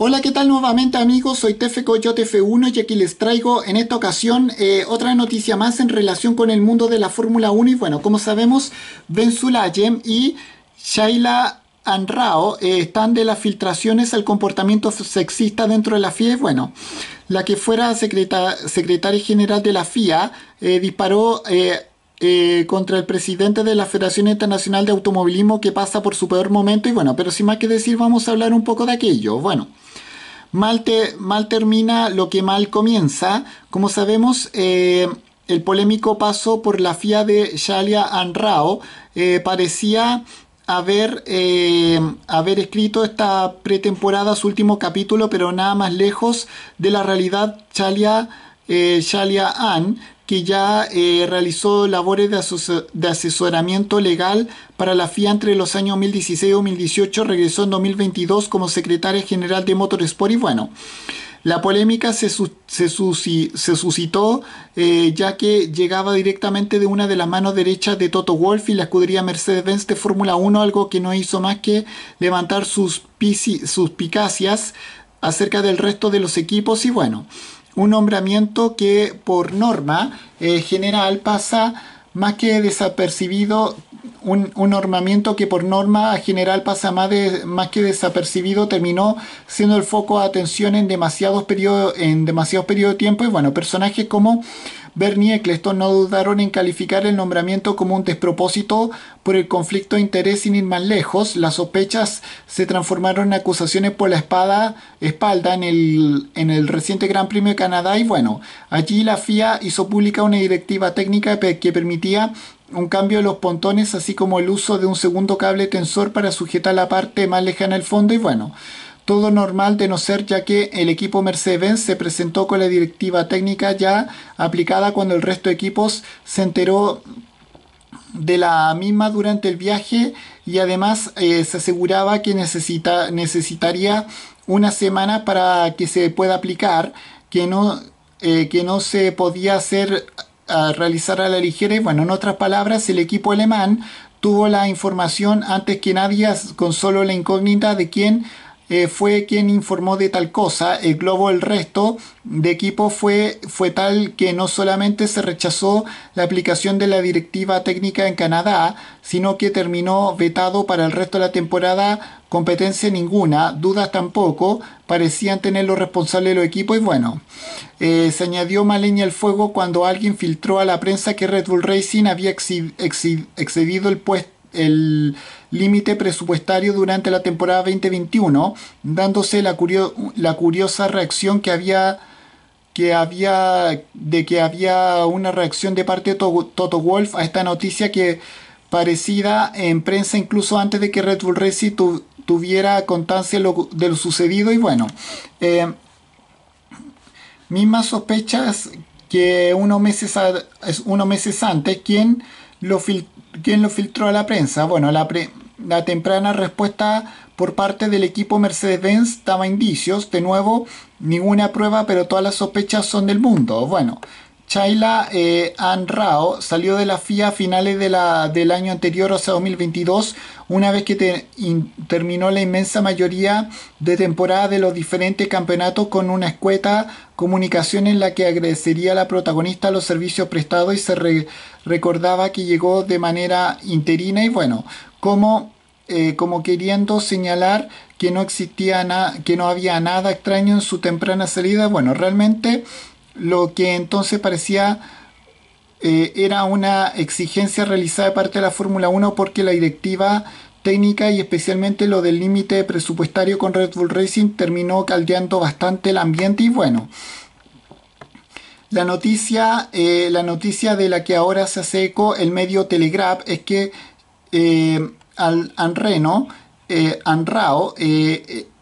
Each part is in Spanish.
Hola, ¿qué tal nuevamente amigos? Soy Tefe Coyote F1 y aquí les traigo en esta ocasión eh, otra noticia más en relación con el mundo de la Fórmula 1 y bueno, como sabemos, Ben Sulayem y Shaila Anrao eh, están de las filtraciones al comportamiento sexista dentro de la FIA. y, Bueno, la que fuera secretaria general de la FIA eh, disparó... contra el presidente de la Federación Internacional de Automovilismo que pasa por su peor momento y bueno, pero sin más que decir vamos a hablar un poco de aquello. Bueno, mal, mal termina lo que mal comienza. Como sabemos, eh, el polémico paso por la FIA de Shalia Anrao Rao. Eh, parecía haber, eh, haber escrito esta pretemporada, su último capítulo, pero nada más lejos de la realidad Shalia, Shalia An, que ya eh, realizó labores de, asesoramiento legal para la FIA entre los años 2016 y 2018, regresó en 2022 como secretaria general de Motorsport y bueno. La polémica se, suscitó eh, ya que llegaba directamente de una de las manos derechas de Toto Wolff y la escudería Mercedes-Benz de Fórmula 1, algo que no hizo más que levantar sus, sus acerca del resto de los equipos y bueno un nombramiento que por norma eh, general pasa más que desapercibido un, un, normamiento que por norma general pasa más, de, más que desapercibido, terminó siendo el foco de atención en demasiados periodos en demasiados periodos de tiempo y bueno, personajes como Bernie Eccleston no dudaron en calificar el nombramiento como un despropósito por el conflicto de interés sin ir más lejos. Las sospechas se transformaron en acusaciones por la espada, espalda en el, en el reciente Gran Premio de Canadá y bueno, allí la FIA hizo pública una directiva técnica que permitía un cambio de los pontones, así como el uso de un segundo cable tensor para sujetar la parte más lejana al fondo y bueno, todo normal de no ser ya que el equipo Mercedes-Benz se presentó con la directiva técnica ya aplicada cuando el resto de equipos se enteró de la misma durante el viaje y además eh, se aseguraba que necesita, necesitaría una semana para que se pueda aplicar, que no, eh, que no se podía hacer a realizar a la ligera bueno, en otras palabras, el equipo alemán tuvo la información antes que nadie con solo la incógnita de quién eh, fue quien informó de tal cosa, el globo el resto de equipo fue, fue tal que no solamente se rechazó la aplicación de la directiva técnica en Canadá, sino que terminó vetado para el resto de la temporada, competencia ninguna, dudas tampoco, parecían tener los responsables de los equipos y bueno, eh, se añadió maleña leña al fuego cuando alguien filtró a la prensa que Red Bull Racing había excedido el puesto el límite presupuestario durante la temporada 2021, dándose la, la curiosa reacción que había que había de que había una reacción de parte de Toto Wolf a esta noticia que parecida en prensa incluso antes de que Red Bull Racing tuviera constancia de lo sucedido y bueno eh, mismas sospechas que unos meses, antes quien lo, filtró ¿Quién lo filtró a la prensa? Bueno, la, temprana respuesta por parte del equipo Mercedes-Benz daba indicios. De nuevo, ninguna prueba, pero todas las sospechas son del mundo. Bueno, Chaila eh, Anrao salió de la FIA a finales del año anterior, o sea, 2022, una vez que terminó la inmensa mayoría de temporada de los diferentes campeonatos con una escueta comunicación en la que agradecería a la protagonista los servicios prestados y se recordaba que llegó de manera interina y bueno, como, eh, queriendo señalar que no existía nada... que no había nada extraño en su temprana salida, bueno, realmente lo que entonces parecía eh, era una exigencia realizada de parte de la Fórmula 1 porque la directiva técnica y especialmente lo del límite presupuestario con Red Bull Racing terminó caldeando bastante el ambiente y bueno. La noticia, eh, la noticia de la que ahora se hace eco el medio Telegraph es que eh, al Anreno, eh, Anrao,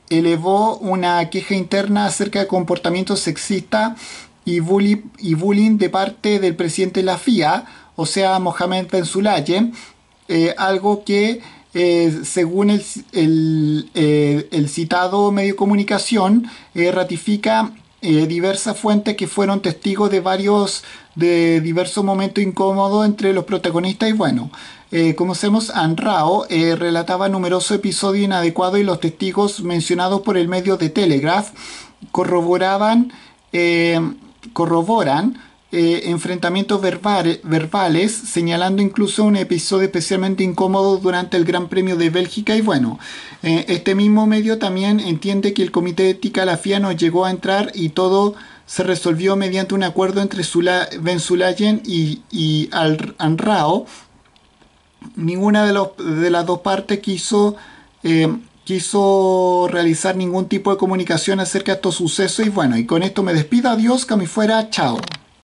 elevó una queja interna acerca de comportamiento sexista y bullying, de parte del presidente de la FIA, o sea, Mohamed Benzulaye, eh, algo que eh, según eh, el, citado medio de comunicación eh, ratifica diversas fuentes que fueron testigos de varios de diversos momentos incómodos entre los protagonistas y bueno, como sabemos, Anrao relataba numerosos episodios inadecuados y los testigos mencionados por el medio de Telegraph corroboraban corroboran eh, enfrentamientos verbales, señalando incluso un episodio especialmente incómodo durante el Gran Premio de Bélgica. Y bueno, eh, este mismo medio también entiende que el Comité de Ética de la FIA no llegó a entrar y todo se resolvió mediante un acuerdo entre Sula, Ben Sulayen y, Al Anrao. Ninguna de, los, de, las dos partes quiso... Eh, quiso realizar ningún tipo de comunicación acerca de estos sucesos y bueno, y con esto me despido, adiós, que fuera, chao.